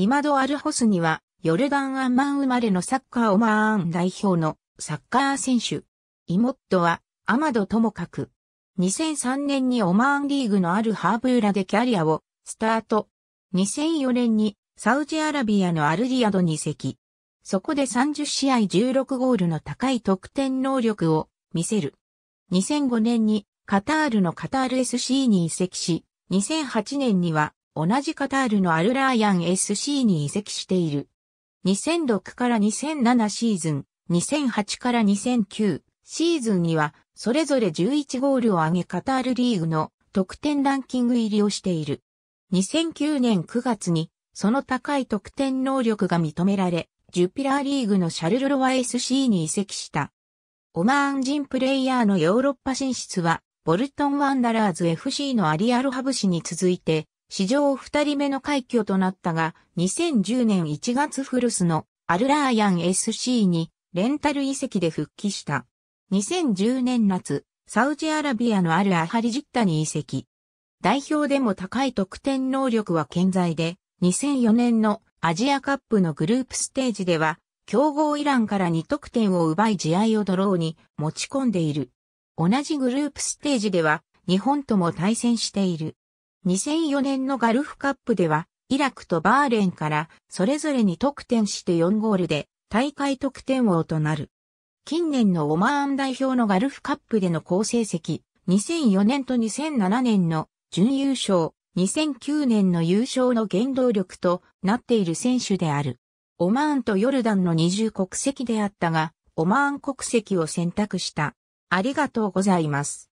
イマド・アルホスニは、ヨルダン・アンマン生まれのサッカー・オマーン代表のサッカー選手。イモットは、アマドともかく。2003年にオマーンリーグのあるハーブーラでキャリアをスタート。2004年にサウジアラビアのアルディアドに移籍。そこで30試合16ゴールの高い得点能力を見せる。2005年にカタールのカタール SC に移籍し、2008年には同じカタールのアルラーヤン SC に移籍している。2006から2007シーズン、2008から2009シーズンには、それぞれ11ゴールを挙げカタールリーグの得点ランキング入りをしている。2009年9月に、その高い得点能力が認められ、ジュピラーリーグのシャルルロワ SC に移籍した。オマーン人プレイヤーのヨーロッパ進出は、ボルトンワンダラーズ FC のアリアルハブ氏に続いて、史上二人目の快挙となったが、2010年1月フルスのアルラーヤン SC にレンタル遺跡で復帰した。2010年夏、サウジアラビアのアルアハリジッタに遺跡。代表でも高い得点能力は健在で、2004年のアジアカップのグループステージでは、強豪イランから2得点を奪い試合をドローに持ち込んでいる。同じグループステージでは、日本とも対戦している。2004年のガルフカップでは、イラクとバーレンからそれぞれに得点して4ゴールで大会得点王となる。近年のオマーン代表のガルフカップでの好成績、2004年と2007年の準優勝、2009年の優勝の原動力となっている選手である。オマーンとヨルダンの二重国籍であったが、オマーン国籍を選択した。ありがとうございます。